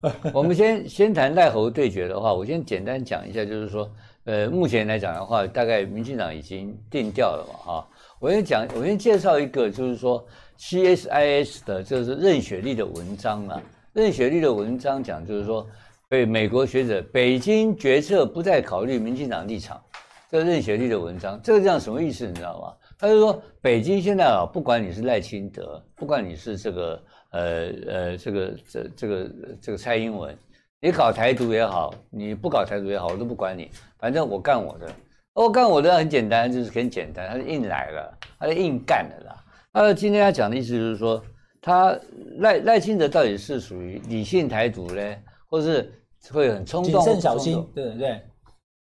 我们先先谈赖猴对决的话，我先简单讲一下，就是说，呃，目前来讲的话，大概民进党已经定调了嘛，哈。我先讲，我先介绍一个，就是说，C S I S 的就是任雪丽的文章啊。任雪丽的文章讲，就是说，被美国学者北京决策不再考虑民进党立场，这任雪丽的文章，这个样什么意思，你知道吗？他就说，北京现在啊，不管你是赖清德，不管你是这个。呃呃，这个这这个这个蔡英文，你搞台独也好，你不搞台独也好，我都不管你，反正我干我的。我干我的很简单，就是很简单，他就硬来了，他就硬干了啦。他今天要讲的意思就是说，他赖赖清德到底是属于理性台独呢，或是会很冲动？谨慎小心，对不对？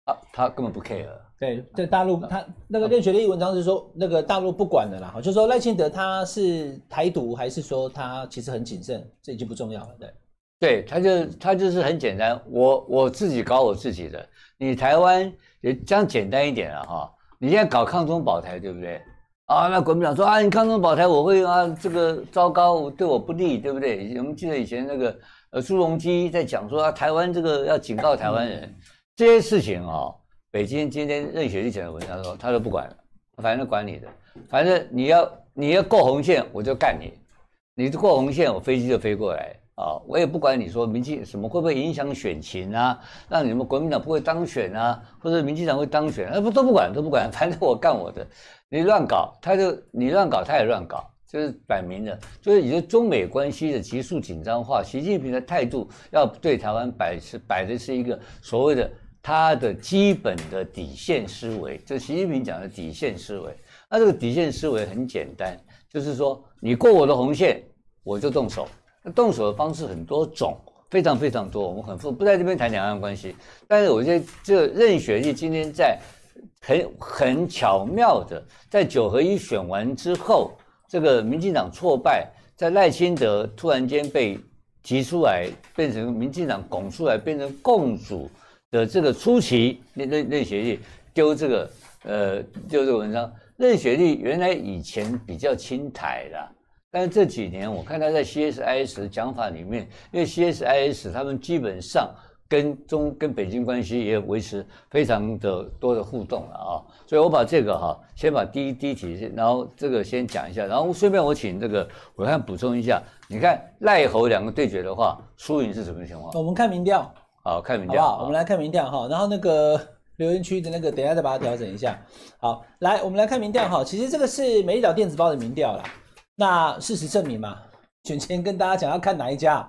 啊，他根本不 care。对，在大陆，他那个任学义文章是说，那个大陆不管的啦，好，就说赖清德他是台独还是说他其实很谨慎，这就不重要了。对，对，他就他就是很简单，我我自己搞我自己的，你台湾也这样简单一点了，哈，你现在搞抗中保台，对不对？啊，那国民党说啊，你抗中保台，我会啊，这个糟糕，对我不利，对不对？我们记得以前那个呃朱镕基在讲说啊，台湾这个要警告台湾人这些事情啊。北京今天任雪玉写的文章说，他说不管，反正管你的，反正你要你要过红线我就干你，你过红线我飞机就飞过来啊！我也不管你说民进什么会不会影响选情啊，让你们国民党不会当选啊，或者民进党会当选，那不都不管都不管，反正我干我的，你乱搞他就你乱搞他也乱搞，就是摆明的。就是你说中美关系的急速紧张化，习近平的态度要对台湾摆是摆的是一个所谓的。他的基本的底线思维，就习近平讲的底线思维。那这个底线思维很简单，就是说你过我的红线，我就动手。那动手的方式很多种，非常非常多。我们很复不在这边谈两岸关系，但是我觉得这任选就今天在很很巧妙的在九合一选完之后，这个民进党挫败，在赖清德突然间被提出来变成民进党拱出来变成共主。的这个初期，那那那雪莉丢这个，呃，丢这个文章。任雪莉原来以前比较清台的，但是这几年我看他在 CSIS 讲法里面，因为 CSIS 他们基本上跟中跟北京关系也维持非常的多的互动了啊，所以我把这个哈，先把第一第一题，然后这个先讲一下，然后顺便我请这个伟汉补充一下，你看赖侯两个对决的话，输赢是什么情况？我们看民调。好，看民调，我们来看民调哈。然后那个 留言区的那个，等下再把它调整一下。好，来，我们来看民调哈。其实这个是美利角电子报的民调啦。那事实证明嘛，选前跟大家讲要看哪一家。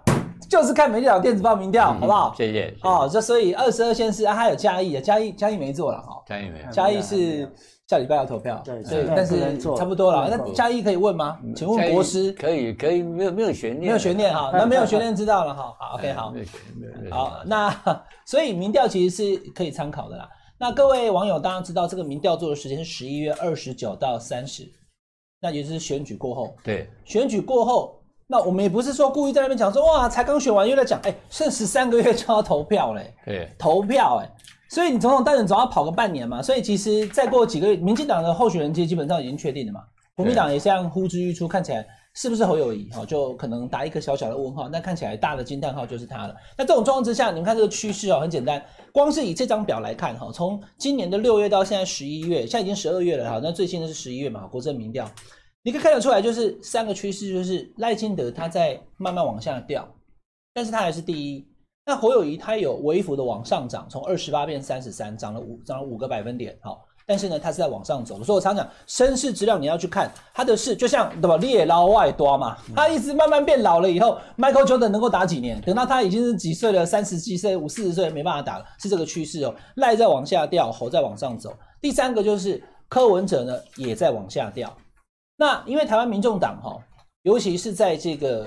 就是看美一场电子报名调，好不好？谢谢。哦，这所以二十二县市啊，还有嘉义啊，嘉义嘉义没做了哈。嘉义没，嘉义是下礼拜要投票。对对，但是差不多了。那嘉义可以问吗？请问国师可以可以，没有没有悬念，没有悬念哈。那没有悬念知道了哈。好，OK，好。没有悬念，没有悬念。好，那 所以民调其实是可以参考的啦。那各位网友当然知道，这个民调做的时间是十一月二十九到三十，那也就是选举过后。对，选举过后。那我们也不是说故意在那边讲，说哇，才刚选完又在讲，哎，剩十三个月就要投票嘞，对，投票哎，所以你总统大人总要跑个半年嘛，所以其实再过几个，民进党的候选人就基本上已经确定了嘛，国民党也这样呼之欲出，看起来是不是侯友谊？哈，就可能打一个小小的问号，那看起来大的惊叹号就是他了。那这种状况之下，你们看这个趋势哦，很简单，光是以这张表来看哈，从今年的六月到现在十一月，现在已经十二月了哈，那最新的是十一月嘛，国政民调。你可以看得出来，就是三个趋势，就是赖清德他在慢慢往下掉，但是他还是第一。那侯友谊他有微幅的往上涨，从二十八变三十三，涨了五涨了五个百分点，好。但是呢，他是在往上走。所以我常常讲，身世资料你要去看他的事，就像对吧？列捞外多嘛，他一直慢慢变老了以后，Michael Jordan 能够打几年？等到他已经是几岁了，三十几岁、五四十岁没办法打了，是这个趋势哦。赖在往下掉，侯在往上走。第三个就是柯文哲呢也在往下掉。那因为台湾民众党哈，尤其是在这个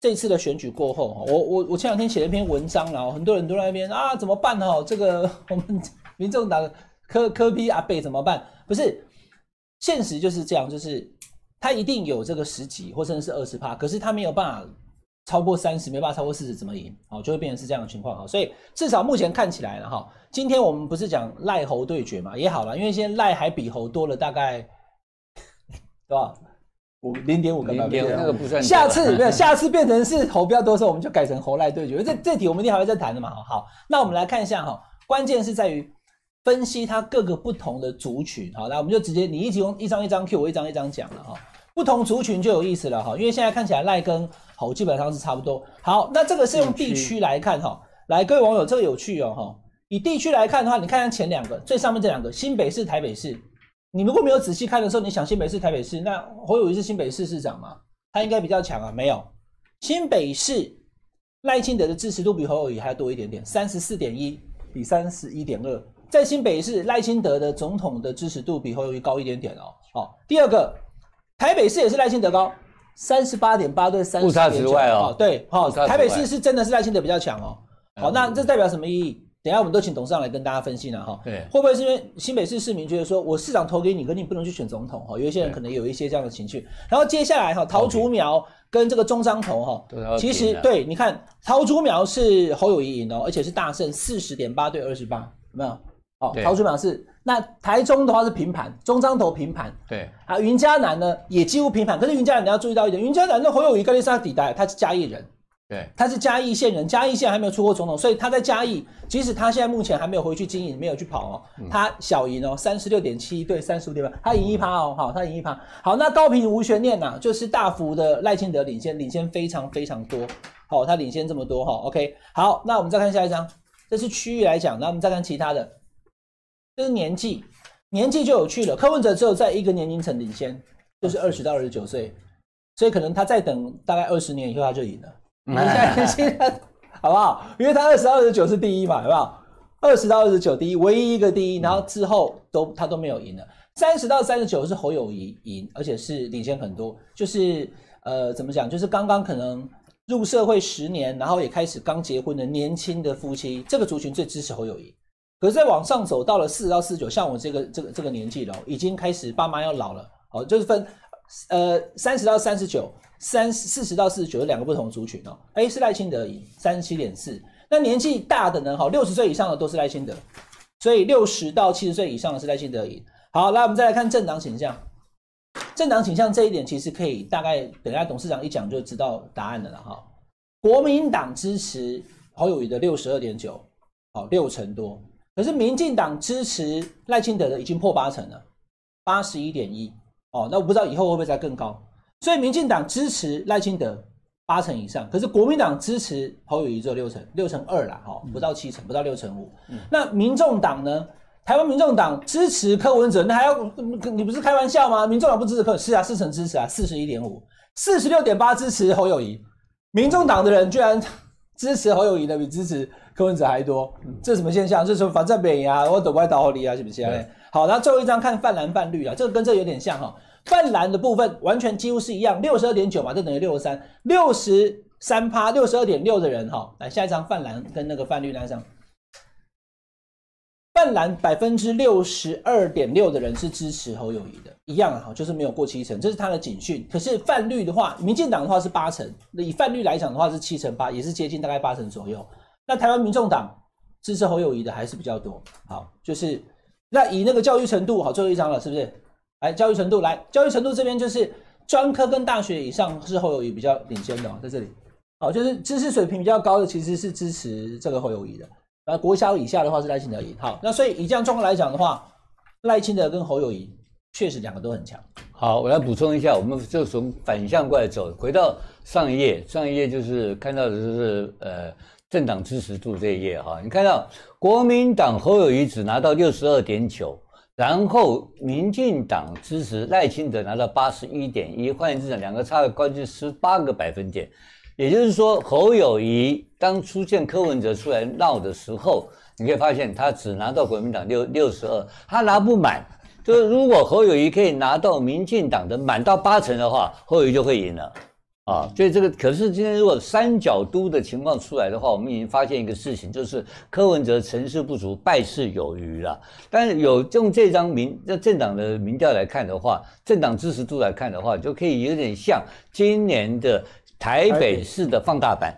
这次的选举过后哈，我我我前两天写了一篇文章，然后很多人都在那边啊怎么办哦？这个我们 民众党科科比阿贝怎么办？不是，现实就是这样，就是他一定有这个十几或甚至是二十趴，可是他没有办法超过三十，没办法超过四十，怎么赢？好，就会变成是这样的情况哈。所以至少目前看起来了哈。今天我们不是讲赖猴对决嘛？也好了，因为现在赖还比猴多了大概。是吧？五零点五个百分点，那个不算。下次没有，下次变成是猴比较多的时候，我们就改成猴赖对决。这这题我们一定还会再谈的嘛。好，那我们来看一下哈，关键是在于分析它各个不同的族群。好，来，我们就直接你一直用一张一张 Q，我一张一张讲了哈。不同族群就有意思了哈，因为现在看起来赖跟猴基本上是差不多。好，那这个是用地区来看哈。来，各位网友，这个有趣哦哈。以地区来看的话，你看看前两个，最上面这两个，新北市、台北市。你如果没有仔细看的时候，你想新北市、台北市，那侯友谊是新北市市长嘛？他应该比较强啊？没有，新北市赖清德的支持度比侯友谊还要多一点点，三十四点一比三十一点二，在新北市赖清德的总统的支持度比侯友谊高一点点哦。好，第二个，台北市也是赖清德高，三十八点八对三，十差之外哦。对，好，台北市是真的是赖清德比较强哦。好，那这代表什么意义？等下，我们都请董事长来跟大家分析了哈。对，会不会是因为新北市市民觉得说，我市长投给你，可你不能去选总统哈？有一些人可能有一些这样的情绪。然后接下来哈，陶竹苗跟这个中章头哈，其实对你看，陶竹苗是侯友谊赢哦，而且是大胜四十点八对二十八，没有？哦，陶竹苗是。那台中的话是平盘，中章头平盘。对。啊，云嘉南呢也几乎平盘，可是云嘉南你要注意到一点，云嘉南那侯友谊跟李山底代他是加一人。对，他是嘉义县人，嘉义县还没有出过总统，所以他在嘉义，即使他现在目前还没有回去经营，没有去跑哦，他小赢哦，三十六点七对三十五点八，他赢一趴哦，好，他赢一趴。好，那高频无悬念呐，就是大幅的赖清德领先，领先非常非常多，好，他领先这么多，哦 o k 好，那我们再看下一张，这是区域来讲，那我们再看其他的，这是年纪，年纪就有趣了，柯文哲只有在一个年龄层领先，就是二十到二十九岁，所以可能他再等大概二十年以后，他就赢了。你看，现在好不好？因为他二十、二十九是第一嘛，好不好？二十到二十九第一，唯一一个第一，然后之后都他都没有赢了。三十到三十九是侯友谊赢，而且是领先很多。就是呃，怎么讲？就是刚刚可能入社会十年，然后也开始刚结婚的年轻的夫妻，这个族群最支持侯友谊。可是再往上走，到了四十到四十九，像我这个这个这个年纪了，已经开始爸妈要老了。哦，就是分呃三十到三十九。三四十到四十九是两个不同族群哦，A 是赖清德赢，三十七点四。那年纪大的呢？哈，六十岁以上的都是赖清德，所以六十到七十岁以上的是赖清德赢。好，来我们再来看政党倾向，政党倾向这一点其实可以大概等下董事长一讲就知道答案的了哈。国民党支持好友里的六十二点九，好六成多。可是民进党支持赖清德的已经破八成了，八十一点一。哦，那我不知道以后会不会再更高。所以民进党支持赖清德八成以上，可是国民党支持侯友谊只有六成，六成二啦，哈，不到七成，不到六成五。那民众党呢？台湾民众党支持柯文哲，那还要你不是开玩笑吗？民众党不支持柯？是啊，四成支持啊，四十一点五，四十六点八支持侯友谊。民众党的人居然支持侯友谊的比支持柯文哲还多，这什么现象？这是什反证表呀？我不歪倒合离啊，是不是？好，那最后一张看泛蓝泛绿啊，这个跟这有点像哈。泛蓝的部分完全几乎是一样，六十二点九嘛，就等于六十三，六十三趴，六十二点六的人哈，来下一张泛蓝跟那个泛绿那一张，泛蓝百分之六十二点六的人是支持侯友谊的，一样哈，就是没有过七成，这是他的警讯。可是泛绿的话，民进党的话是八成，那以泛绿来讲的话是七成八，也是接近大概八成左右。那台湾民众党支持侯友谊的还是比较多，好，就是那以那个教育程度，好，最后一张了，是不是？来教育程度，来教育程度这边就是专科跟大学以上，是侯友谊比较领先的哦，在这里，好，就是知识水平比较高的，其实是支持这个侯友谊的，那国小以下的话是赖清德赢。好，那所以以这样状况来讲的话，赖清德跟侯友谊确实两个都很强。好，我来补充一下，我们就从反向过来走，回到上一页，上一页就是看到的就是呃政党支持度这一页哈，你看到国民党侯友谊只拿到六十二点九。然后，民进党支持赖清德拿到八十一点一，换言之，两个差了将近十八个百分点。也就是说，侯友谊当出现柯文哲出来闹的时候，你可以发现他只拿到国民党六六十二，他拿不满。就是如果侯友谊可以拿到民进党的满到八成的话，侯友谊就会赢了。啊，所以这个可是今天如果三角都的情况出来的话，我们已经发现一个事情，就是柯文哲成事不足败事有余了。但是有用这张民这政党的民调来看的话，政党支持度来看的话，就可以有点像今年的台北市的放大版。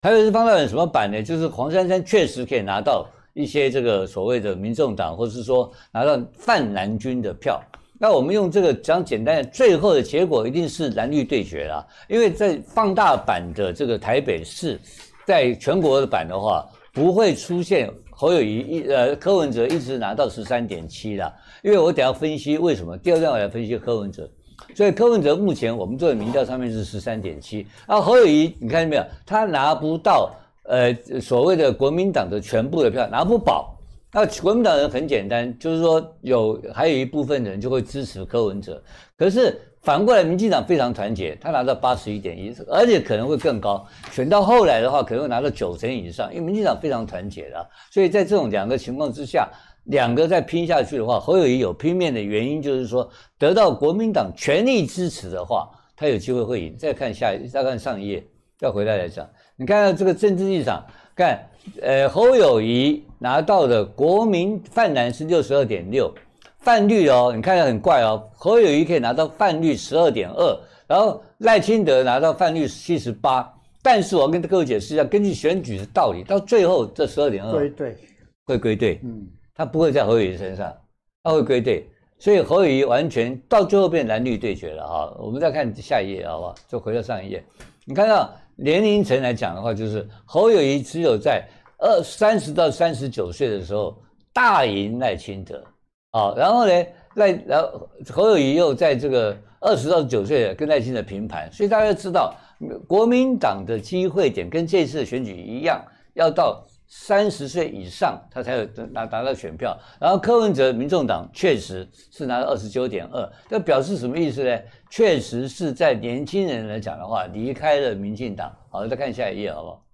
台北市放大版什么版呢？就是黄珊珊确实可以拿到一些这个所谓的民众党，或是说拿到泛蓝军的票。那我们用这个讲简单，最后的结果一定是蓝绿对决啦，因为在放大版的这个台北市，在全国的版的话，不会出现侯友谊一呃柯文哲一直拿到十三点七啦，因为我等下分析为什么，第二段我来分析柯文哲，所以柯文哲目前我们做的民调上面是十三点七，啊侯友谊你看见没有？他拿不到呃所谓的国民党的全部的票，拿不保，那国民党人很简单，就是说有还有一部分人就会支持柯文哲，可是反过来，民进党非常团结，他拿到八十一点一，而且可能会更高。选到后来的话，可能会拿到九成以上，因为民进党非常团结的。所以在这种两个情况之下，两个再拼下去的话，侯友谊有拼面的原因，就是说得到国民党全力支持的话，他有机会会赢。再看下，再看上一页，再回来来讲，你看到这个政治立场。看，呃，侯友谊拿到的国民泛蓝是六十二点六，泛绿哦，你看到很怪哦，侯友谊可以拿到泛绿十二点二，然后赖清德拿到泛绿七十八。但是我跟各位解释一下，根据选举的道理，到最后这十二点二归队，会归队，嗯，他不会在侯友谊身上，他会归队，所以侯友谊完全到最后变蓝绿对决了哈。我们再看下一页好不好？就回到上一页，你看到。年龄层来讲的话，就是侯友谊只有在二三十到三十九岁的时候大赢赖清德，啊，然后呢，赖然后侯友谊又在这个二十到九岁的跟赖清德平盘，所以大家知道国民党的机会点跟这次选举一样，要到。三十岁以上，他才有拿达到选票。然后柯文哲民众党确实是拿了二十九点二，这表示什么意思呢？确实是在年轻人来讲的话，离开了民进党。好，再看下一页好不好？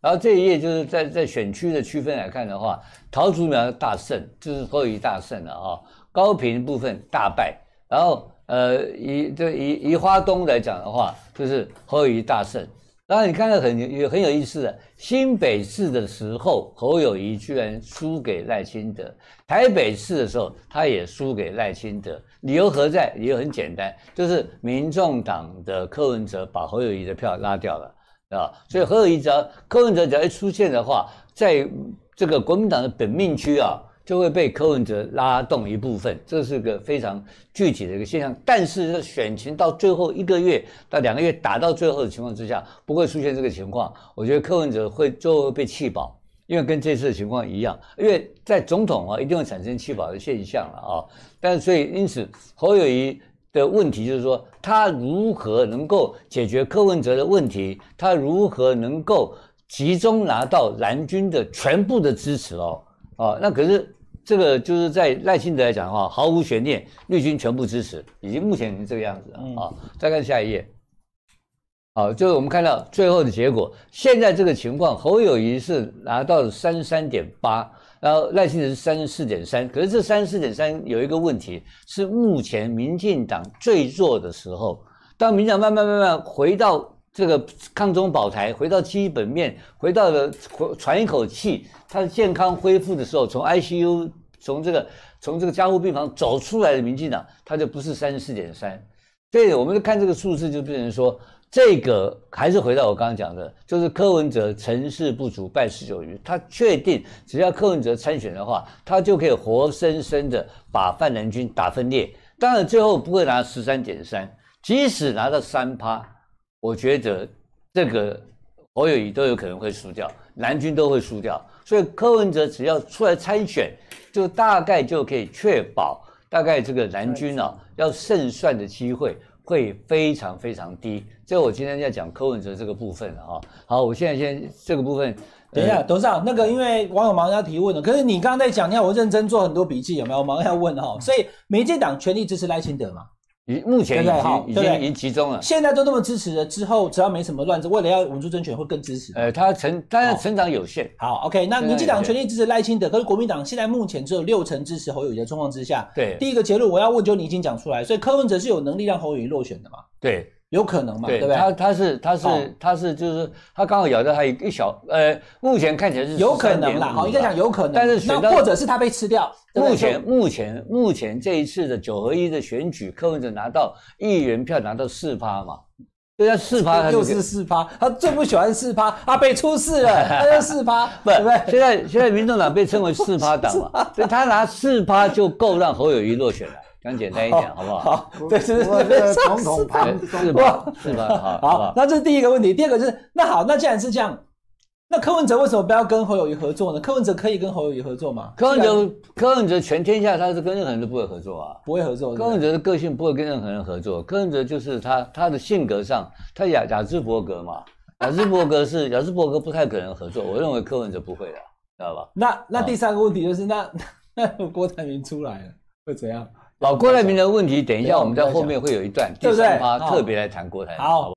然后这一页就是在在选区的区分来看的话，陶祖苗大胜，就是后一大胜了啊。高频部分大败，然后呃，移，这移宜花东来讲的话，就是后一大胜。当然，你看到很有很有意思的，新北市的时候，侯友谊居然输给赖清德；台北市的时候，他也输给赖清德。理由何在？理由很简单，就是民众党的柯文哲把侯友谊的票拉掉了，啊，所以侯友谊只要柯文哲只要一出现的话，在这个国民党的本命区啊。就会被柯文哲拉动一部分，这是个非常具体的一个现象。但是这选情到最后一个月到两个月打到最后的情况之下，不会出现这个情况。我觉得柯文哲会最后被气保，因为跟这次的情况一样，因为在总统啊一定会产生气保的现象了啊。但所以因此，侯友谊的问题就是说，他如何能够解决柯文哲的问题？他如何能够集中拿到蓝军的全部的支持哦？哦，那可是这个就是在赖清德来讲的话，毫无悬念，绿军全部支持，已经目前这个样子啊。再看下一页，好，就是我们看到最后的结果。现在这个情况，侯友谊是拿到三三点八，然后赖清德是三四点三。可是这三四点三有一个问题是，目前民进党最弱的时候，当民进党慢慢慢慢回到。这个抗中保台回到基本面，回到了喘一口气，他健康恢复的时候，从 ICU 从这个从这个加护病房走出来的民进党，他就不是三十四点三，对，我们看这个数字就变成说，这个还是回到我刚刚讲的，就是柯文哲成事不足败事有余，他确定只要柯文哲参选的话，他就可以活生生的把泛蓝军打分裂，当然最后不会拿十三点三，即使拿到三趴。我觉得这个侯友谊都有可能会输掉，蓝军都会输掉，所以柯文哲只要出来参选，就大概就可以确保大概这个蓝军啊要胜算的机会会非常非常低。这我今天在讲柯文哲这个部分了哈。好，我现在先这个部分，等一下董事长那个，因为网友忙要提问了，可是你刚刚在讲，你看我认真做很多笔记有没有？忙要问哈，所以民进党全力支持赖清德嘛？已目前已经已经已经集中了，现在都这么支持了，之后只要没什么乱子，为了要稳住政权，会更支持。呃，他成当然成长有限。好，OK，那民进党全力支持赖清德，可是国民党现在目前只有六成支持侯友宜的状况之下，对第一个结论，我要问，就你已经讲出来，所以柯文哲是有能力让侯友宜落选的嘛？对。有可能嘛？对不对？他他是他是他是就是他刚好咬到他一一小呃，目前看起来是有可能啦，好应该讲有可能。但是或者是他被吃掉？目前目前目前这一次的九合一的选举，柯文哲拿到议员票拿到四趴嘛？对啊，四趴又是四趴，他最不喜欢四趴，他被出事了，他就四趴，对不对？现在现在民众党被称为四趴党，嘛，所以他拿四趴就够让侯友谊落选了。讲简单一点，好不好？好，对，是是是，总统盘，是吧？是吧？好，那这是第一个问题。第二个就是，那好，那既然是这样，那柯文哲为什么不要跟侯友谊合作呢？柯文哲可以跟侯友谊合作吗？柯文哲，柯文哲全天下他是跟任何人都不会合作啊，不会合作。柯文哲的个性不会跟任何人合作。柯文哲就是他，他的性格上，他雅雅治伯格嘛，雅治伯格是雅治伯格，不太可能合作。我认为柯文哲不会的，知道吧？那那第三个问题就是，那那郭台铭出来了会怎样？老郭台铭的问题，等一下我们在后面会有一段第三趴特别来谈郭台。铭。好。